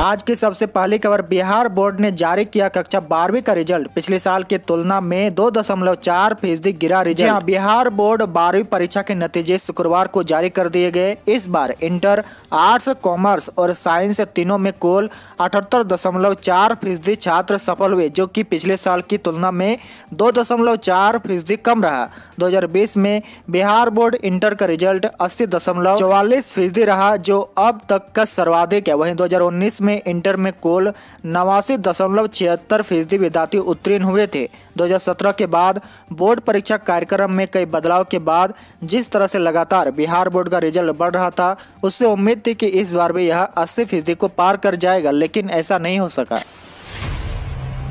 आज की सबसे पहली खबर बिहार बोर्ड ने जारी किया कक्षा बारहवीं का रिजल्ट पिछले साल की तुलना में दो दशमलव चार फीसदी गिरा रिजल्ट हाँ, बिहार बोर्ड बारहवीं परीक्षा के नतीजे शुक्रवार को जारी कर दिए गए इस बार इंटर आर्ट्स कॉमर्स और साइंस तीनों में कुल अठहत्तर दशमलव चार फीसदी छात्र सफल हुए जो की पिछले साल की तुलना में दो दशमलव चार फीसदी कम रहा बीस में बिहार बोर्ड इंटर का रिजल्ट अस्सी दशमलव चौवालीस फीसदी रहा जो अब तक का सर्वाधिक है हजार उन्नीस में इंटर में कुल नवासी दशमलव छिहत्तर फीसदी विद्यार्थी उत्तीर्ण हुए थे 2017 के बाद बोर्ड परीक्षा कार्यक्रम में कई बदलाव के बाद जिस तरह से लगातार बिहार बोर्ड का रिजल्ट बढ़ रहा था उससे उम्मीद थी कि इस बार भी यह अस्सी फीसदी को पार कर जाएगा लेकिन ऐसा नहीं हो सका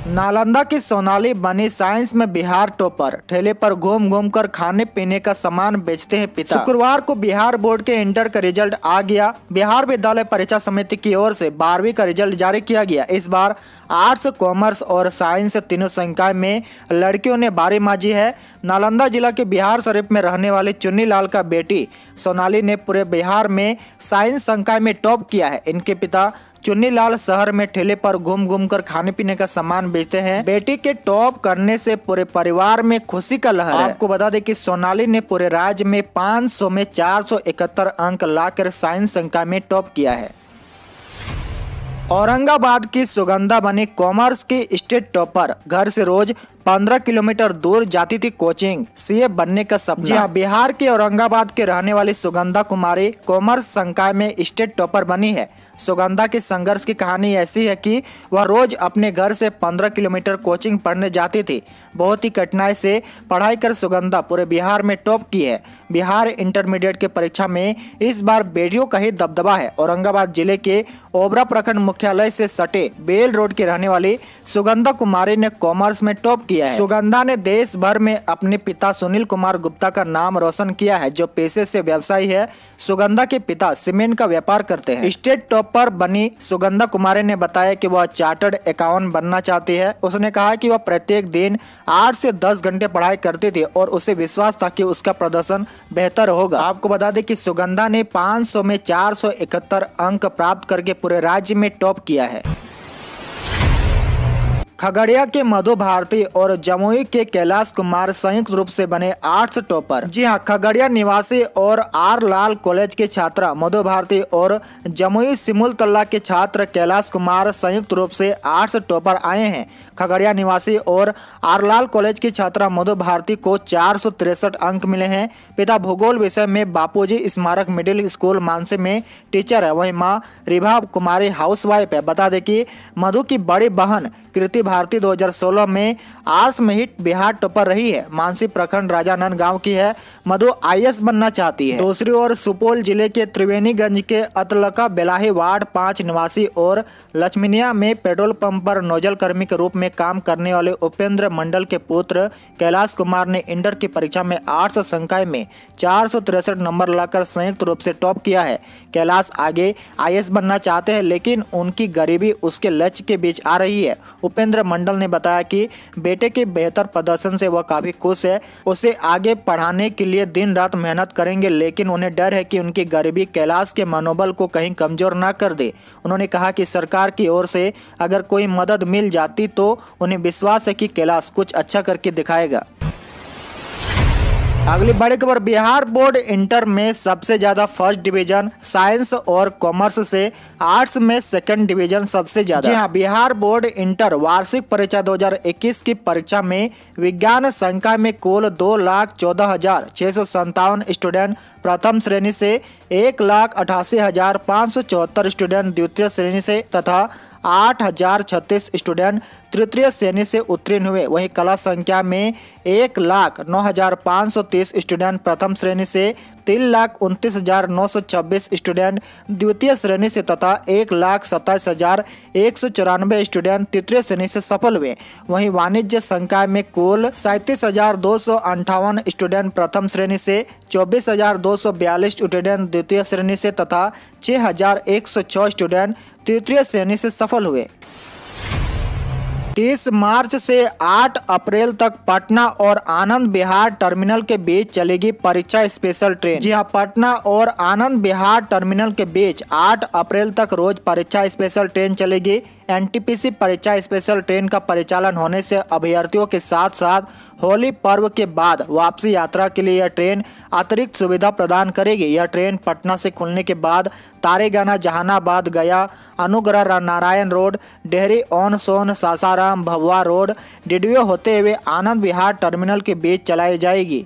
नालंदा की सोनाली बनी साइंस में बिहार टॉपर ठेले पर घूम घूम कर खाने पीने का सामान बेचते हैं पिता शुक्रवार को बिहार बोर्ड के इंटर का रिजल्ट आ गया बिहार विद्यालय परीक्षा समिति की ओर से बारहवीं का रिजल्ट जारी किया गया इस बार आर्ट्स कॉमर्स और साइंस तीनों संकाय में लड़कियों ने बारी माजी है नालंदा जिला के बिहार शरीफ में रहने वाले चुन्नी लाल का बेटी सोनाली ने पूरे बिहार में साइंस संकाय में टॉप किया है इनके पिता लाल शहर में ठेले पर घूम घूम कर खाने पीने का सामान बेचते हैं बेटी के टॉप करने से पूरे परिवार में खुशी का लहर है आपको बता दें कि सोनाली ने पूरे राज्य में 500 में 471 अंक लाकर साइंस संख्या में टॉप किया है औरंगाबाद की सुगंधा बनी कॉमर्स की स्टेट टॉपर घर से रोज 15 किलोमीटर दूर जाती थी कोचिंग सीए बनने का सपना जी हाँ बिहार के औरंगाबाद के रहने वाली सुगंधा कुमारी कॉमर्स संकाय में स्टेट टॉपर बनी है सुगंधा की संघर्ष की कहानी ऐसी है कि वह रोज अपने घर से 15 किलोमीटर कोचिंग पढ़ने जाती थी बहुत ही कठिनाई से पढ़ाई कर सुगंधा पूरे बिहार में टॉप की है बिहार इंटरमीडिएट की परीक्षा में इस बार बेडियो का ही दबदबा है औरंगाबाद जिले के ओबरा प्रखंड मुख्यालय से सटे बेल रोड के रहने वाली सुगंधा कुमारी ने कॉमर्स में टॉप किया है सुगंधा ने देश भर में अपने पिता सुनील कुमार गुप्ता का नाम रोशन किया है जो पेशे से व्यवसायी है सुगंधा के पिता सीमेंट का व्यापार करते हैं स्टेट टॉप पर बनी सुगंधा कुमारी ने बताया कि वह चार्टर्ड अकाउंट बनना चाहती है उसने कहा कि वह प्रत्येक दिन आठ से दस घंटे पढ़ाई करती थी और उसे विश्वास था कि उसका प्रदर्शन बेहतर होगा आपको बता दें कि सुगंधा ने 500 में 471 अंक प्राप्त करके पूरे राज्य में टॉप किया है खगड़िया के मधु भारती और जमुई के कैलाश कुमार संयुक्त रूप से बने आर्ट्स टॉपर जी हाँ खगड़िया निवासी और आर लाल कॉलेज के छात्रा मधु भारती और जमुई सिमुल के छात्र कैलाश कुमार संयुक्त रूप से आर्ट्स टॉपर आए हैं खगड़िया निवासी और आर लाल कॉलेज की छात्रा मधु भारती को चार अंक मिले हैं पिता भूगोल विषय में बापूजी स्मारक मिडिल स्कूल मानसे में टीचर है वही माँ रिभा कुमारी हाउसवाइफ है बता दें कि मधु की बड़ी बहन कृति भारती 2016 में आर्ट्स में हिट बिहार टॉपर रही है मानसी प्रखंड राजा नंद गाँव की है मधु आई बनना चाहती है दूसरी ओर सुपौल जिले के त्रिवेणीगंज के अतलका बेलाही वार्ड पाँच निवासी और लक्ष्मीनिया में पेट्रोल पंप पर नोजल कर्मी के रूप में काम करने वाले उपेंद्र मंडल के पुत्र कैलाश कुमार ने इंटर की परीक्षा में आर्ट्स संकाय में चार नंबर लाकर संयुक्त रूप से टॉप किया है कैलाश आगे आई बनना चाहते हैं लेकिन उनकी गरीबी उसके लक्ष्य के बीच आ रही है उपेंद्र मंडल ने बताया कि बेटे के बेहतर प्रदर्शन से वह काफ़ी खुश है उसे आगे पढ़ाने के लिए दिन रात मेहनत करेंगे लेकिन उन्हें डर है कि उनकी गरीबी कैलाश के मनोबल को कहीं कमजोर न कर दे उन्होंने कहा कि सरकार की ओर से अगर कोई मदद मिल जाती तो उन्हें विश्वास है कि कैलाश कुछ अच्छा करके दिखाएगा अगली बड़ी खबर बिहार बोर्ड इंटर में सबसे ज़्यादा फर्स्ट डिवीजन साइंस और कॉमर्स से आर्ट्स में सेकंड डिवीजन सबसे ज़्यादा जी हाँ बिहार बोर्ड इंटर वार्षिक परीक्षा 2021 की परीक्षा में विज्ञान संख्या में कुल दो लाख चौदह हजार छह सौ संतावन स्टूडेंट प्रथम श्रेणी से एक लाख अठासी हजार पाँच सौ चौहत्तर स्टूडेंट द्वितीय श्रेणी से तथा आठ हजार छत्तीस स्टूडेंट तृतीय श्रेणी से उत्तीर्ण हुए वही कला संख्या में एक लाख नौ हजार पाँच सौ तीस स्टूडेंट प्रथम श्रेणी से तीन लाख उनतीस हजार नौ सौ छब्बीस स्टूडेंट द्वितीय श्रेणी से तथा एक लाख सत्ताईस हजार एक सौ चौरानवे स्टूडेंट तृतीय श्रेणी से सफल हुए वहीं वाणिज्य संकाय में कुल सैंतीस हजार दो सौ अंठावन स्टूडेंट प्रथम श्रेणी से चौबीस हजार दो सौ बयालीस स्टूडेंट द्वितीय श्रेणी से तथा छः हजार एक सौ छः स्टूडेंट तृतीय श्रेणी से सफल हुए तीस मार्च से आठ अप्रैल तक पटना और आनंद बिहार टर्मिनल के बीच चलेगी परीक्षा स्पेशल ट्रेन जी हाँ पटना और आनंद बिहार टर्मिनल के बीच आठ अप्रैल तक रोज परीक्षा स्पेशल ट्रेन चलेगी एनटीपीसी परीक्षा स्पेशल ट्रेन का परिचालन होने से अभ्यर्थियों के साथ साथ होली पर्व के बाद वापसी यात्रा के लिए यह ट्रेन अतिरिक्त सुविधा प्रदान करेगी यह ट्रेन पटना से खुलने के बाद तारेगाना Jehanabad Gaya Anugrah Narayan road Dehri on Sone Sasaram Bhabua road डिडवे होते हुए आनंद विहार टर्मिनल के बीच चलाई जाएगी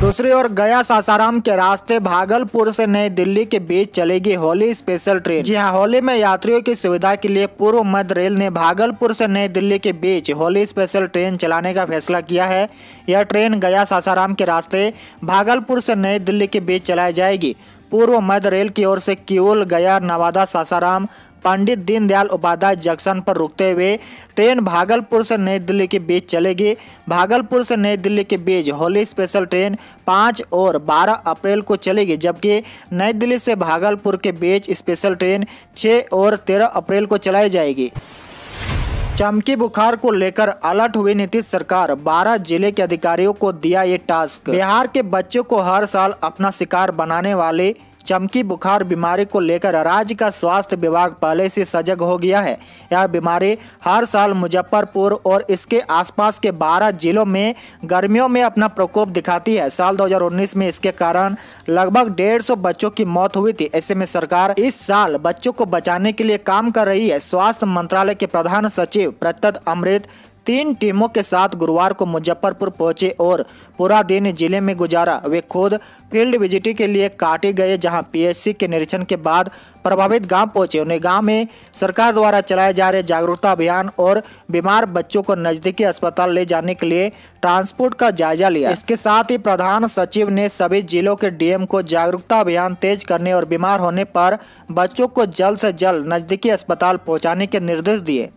दूसरी ओर गया सासाराम के रास्ते भागलपुर से नई दिल्ली के बीच चलेगी होली स्पेशल ट्रेन जी हाँ होली में यात्रियों की सुविधा के लिए पूर्व मध्य रेल ने भागलपुर से नई दिल्ली के बीच होली स्पेशल ट्रेन चलाने का फैसला किया है यह ट्रेन गया सासाराम के रास्ते भागलपुर से नई दिल्ली के बीच चलाई जाएगी पूर्व मध्य रेल की ओर से किउल गया नवादा सासाराम पंडित दीनदयाल उपाध्याय जंक्शन पर रुकते हुए ट्रेन भागलपुर से नई दिल्ली के बीच चलेगी भागलपुर से नई दिल्ली के बीच होली स्पेशल ट्रेन 5 और 12 अप्रैल को चलेगी जबकि नई दिल्ली से भागलपुर के बीच स्पेशल ट्रेन 6 और 13 अप्रैल को चलाई जाएगी चमकी बुखार को लेकर अलर्ट हुई नीतीश सरकार 12 जिले के अधिकारियों को दिया ये टास्क बिहार के बच्चों को हर साल अपना शिकार बनाने वाले चमकी बुखार बीमारी को लेकर राज्य का स्वास्थ्य विभाग पहले से सजग हो गया है यह बीमारी हर साल मुजफ्फरपुर और इसके आसपास के 12 जिलों में गर्मियों में अपना प्रकोप दिखाती है साल 2019 में इसके कारण लगभग 150 बच्चों की मौत हुई थी ऐसे में सरकार इस साल बच्चों को बचाने के लिए काम कर रही है स्वास्थ्य मंत्रालय के प्रधान सचिव प्रत्यत अमृत तीन टीमों के साथ गुरुवार को मुजफ्फरपुर पहुंचे और पूरा दिन जिले में गुजारा वे खुद फील्ड विजिटिंग के लिए काटे गए जहां पीएससी के निरीक्षण के बाद प्रभावित गांव पहुंचे उन्हें गांव में सरकार द्वारा चलाए जा रहे जागरूकता अभियान और बीमार बच्चों को नजदीकी अस्पताल ले जाने के लिए ट्रांसपोर्ट का जायजा लिया इसके साथ ही प्रधान सचिव ने सभी जिलों के डीएम को जागरूकता अभियान तेज करने और बीमार होने पर बच्चों को जल्द से जल्द नजदीकी अस्पताल पहुँचाने के निर्देश दिए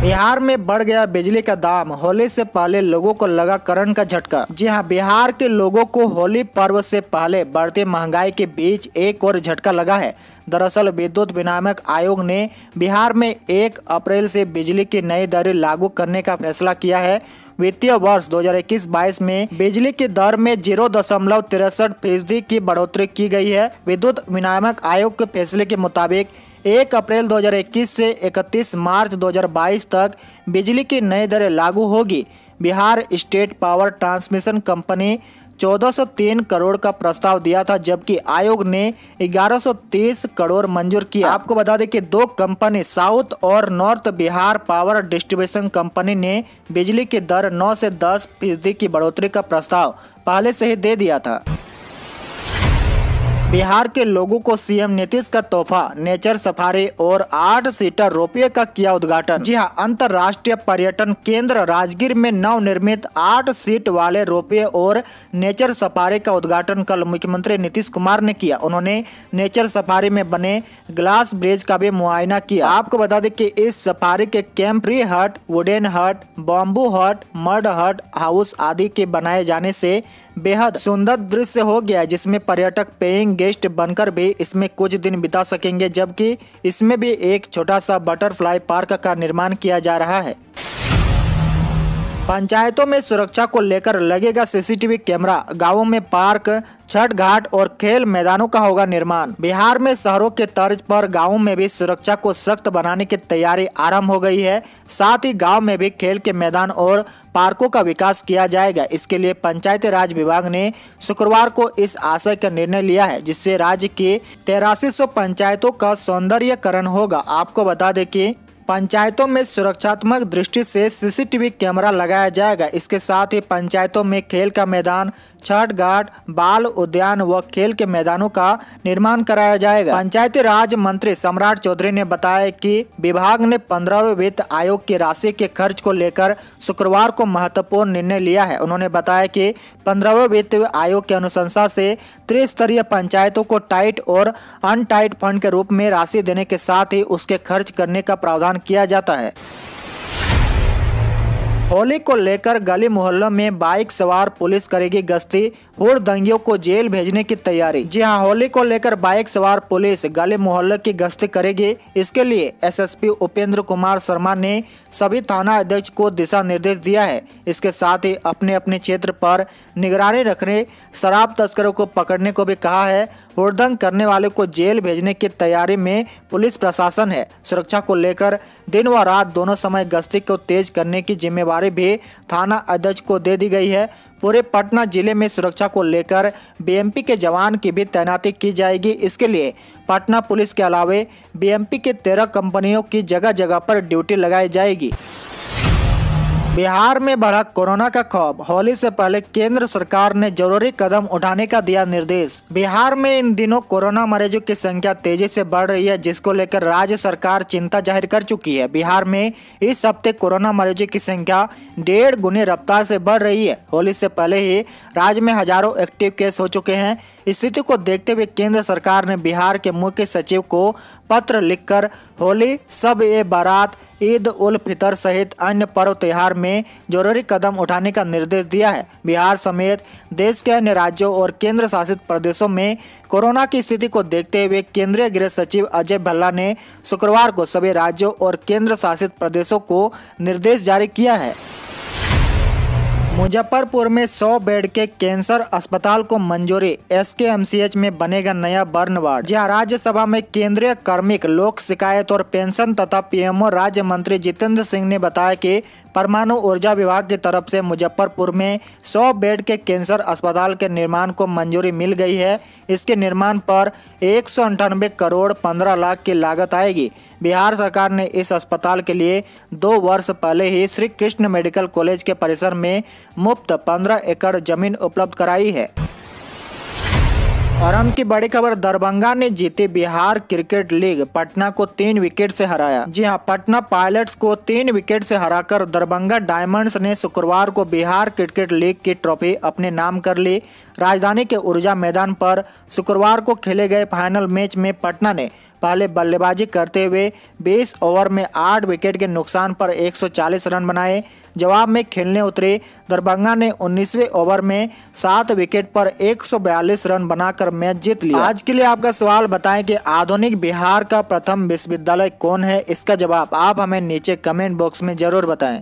बिहार में बढ़ गया बिजली का दाम होली से पहले लोगों को लगा करण का झटका जी हाँ बिहार के लोगों को होली पर्व से पहले बढ़ते महंगाई के बीच एक और झटका लगा है दरअसल विद्युत विनामक आयोग ने बिहार में एक अप्रैल से बिजली की नई दरें लागू करने का फैसला किया है वित्तीय वर्ष 2021-22 में बिजली की दर में जीरो दशमलव तिरसठ फीसदी की बढ़ोतरी की गई है विद्युत विनामक आयोग के फैसले के मुताबिक एक अप्रैल 2021 से 31 मार्च 2022 तक बिजली की नई दरें लागू होगी Bihar state power transmission company 1403 crore का प्रस्ताव दिया था जबकि आयोग ने 1130 करोड़ मंजूर किया आपको बता दें कि दो कंपनी साउथ और north Bihar power distribution company ने बिजली की दर 9 से 10 फीसदी की बढ़ोतरी का प्रस्ताव पहले से ही दे दिया था बिहार के लोगों को सीएम नीतीश का तोहफा नेचर सफारी और आठ सीटर रोपवे का किया उद्घाटन जी हाँ अंतर्राष्ट्रीय पर्यटन केंद्र राजगीर में नव निर्मित आठ सीट वाले रोपवे और नेचर सफारी का उद्घाटन कल मुख्यमंत्री नीतीश कुमार ने किया उन्होंने नेचर सफारी में बने ग्लास ब्रिज का भी मुआयना किया आपको बता दें की इस सफारी के री हट वुडेन हट बॉम्बू हट मर्ड हट हाउस आदि के बनाए जाने से बेहद सुंदर दृश्य हो गया जिसमें पर्यटक पेंग गेस्ट बनकर भी इसमें कुछ दिन बिता सकेंगे जबकि इसमें भी एक छोटा सा बटरफ्लाई पार्क का निर्माण किया जा रहा है पंचायतों में सुरक्षा को लेकर लगेगा सीसीटीवी कैमरा गांवों में पार्क छठ घाट और खेल मैदानों का होगा निर्माण बिहार में शहरों के तर्ज पर गांवों में भी सुरक्षा को सख्त बनाने की तैयारी आरंभ हो गई है साथ ही गांव में भी खेल के मैदान और पार्कों का विकास किया जाएगा इसके लिए पंचायत राज विभाग ने शुक्रवार को इस आशय का निर्णय लिया है जिससे राज्य की तेरासी पंचायतों का सौंदर्यकरण होगा आपको बता दें की पंचायतों में सुरक्षात्मक दृष्टि से सीसीटीवी कैमरा लगाया जाएगा इसके साथ ही पंचायतों में खेल का मैदान छठ घाट बाल उद्यान व खेल के मैदानों का निर्माण कराया जाएगा पंचायती राज मंत्री सम्राट चौधरी ने बताया कि विभाग ने पंद्रहवें वित्त आयोग की राशि के खर्च को लेकर शुक्रवार को महत्वपूर्ण निर्णय लिया है उन्होंने बताया कि पंद्रहवें वित्त आयोग की अनुशंसा से त्रिस्तरीय पंचायतों को टाइट और अनटाइट फंड के रूप में राशि देने के साथ ही उसके खर्च करने का प्रावधान किया जाता है होली को लेकर गली मोहल्लों में बाइक सवार पुलिस करेगी गश्ती और दंगियों को जेल भेजने की तैयारी जी हां होली को लेकर बाइक सवार पुलिस गली मोहल्लों की गश्ती करेगी इसके लिए एसएसपी उपेंद्र कुमार शर्मा ने सभी थाना अध्यक्ष को दिशा निर्देश दिया है इसके साथ ही अपने अपने क्षेत्र पर निगरानी रखने शराब तस्करों को पकड़ने को भी कहा है और दंग करने वाले को जेल भेजने की तैयारी में पुलिस प्रशासन है सुरक्षा को लेकर दिन व रात दोनों समय गश्ती को तेज करने की जिम्मेवारी जिम्मेदारी भी थाना अध्यक्ष को दे दी गई है पूरे पटना जिले में सुरक्षा को लेकर बीएमपी के जवान की भी तैनाती की जाएगी इसके लिए पटना पुलिस के अलावे बीएमपी के तेरह कंपनियों की जगह जगह पर ड्यूटी लगाई जाएगी बिहार में बढ़ा कोरोना का खौफ होली से पहले केंद्र सरकार ने जरूरी कदम उठाने का दिया निर्देश बिहार में इन दिनों कोरोना मरीजों की संख्या तेजी से बढ़ रही है जिसको लेकर राज्य सरकार चिंता जाहिर कर चुकी है बिहार में इस हफ्ते कोरोना मरीजों की संख्या डेढ़ गुने रफ्तार से बढ़ रही है होली से पहले ही राज्य में हजारों एक्टिव केस हो चुके हैं स्थिति को देखते हुए केंद्र सरकार ने बिहार के मुख्य सचिव को पत्र लिखकर होली सब ए बारात ईद उल फितर सहित अन्य पर्व त्यौहार में जरूरी कदम उठाने का निर्देश दिया है बिहार समेत देश के अन्य राज्यों और केंद्र शासित प्रदेशों में कोरोना की स्थिति को देखते हुए केंद्रीय गृह सचिव अजय भल्ला ने शुक्रवार को सभी राज्यों और केंद्र शासित प्रदेशों को निर्देश जारी किया है मुजफ्फरपुर में 100 बेड के कैंसर अस्पताल को मंजूरी एसकेएमसीएच में बनेगा नया बर्न वार्ड राज्य राज्यसभा में केंद्रीय कर्मिक लोक शिकायत और पेंशन तथा पीएमओ राज्य मंत्री जितेंद्र सिंह ने बताया कि परमाणु ऊर्जा विभाग की तरफ से मुजफ्फरपुर में 100 बेड के कैंसर अस्पताल के निर्माण को मंजूरी मिल गई है इसके निर्माण पर एक करोड़ 15 लाख की लागत आएगी बिहार सरकार ने इस अस्पताल के लिए दो वर्ष पहले ही श्री कृष्ण मेडिकल कॉलेज के परिसर में मुफ्त 15 एकड़ जमीन उपलब्ध कराई है और हम की बड़ी खबर दरभंगा ने जीते बिहार क्रिकेट लीग पटना को तीन विकेट से हराया जी हां पटना पायलट्स को तीन विकेट से हराकर दरभंगा डायमंड्स ने शुक्रवार को बिहार क्रिकेट लीग की ट्रॉफी अपने नाम कर ली राजधानी के ऊर्जा मैदान पर शुक्रवार को खेले गए फाइनल मैच में पटना ने पहले बल्लेबाजी करते हुए 20 ओवर में 8 विकेट के नुकसान पर 140 रन बनाए जवाब में खेलने उतरे दरभंगा ने 19वें ओवर में 7 विकेट पर 142 रन बनाकर मैच जीत लिया आज के लिए आपका सवाल बताएं कि आधुनिक बिहार का प्रथम विश्वविद्यालय कौन है इसका जवाब आप हमें नीचे कमेंट बॉक्स में जरूर बताएं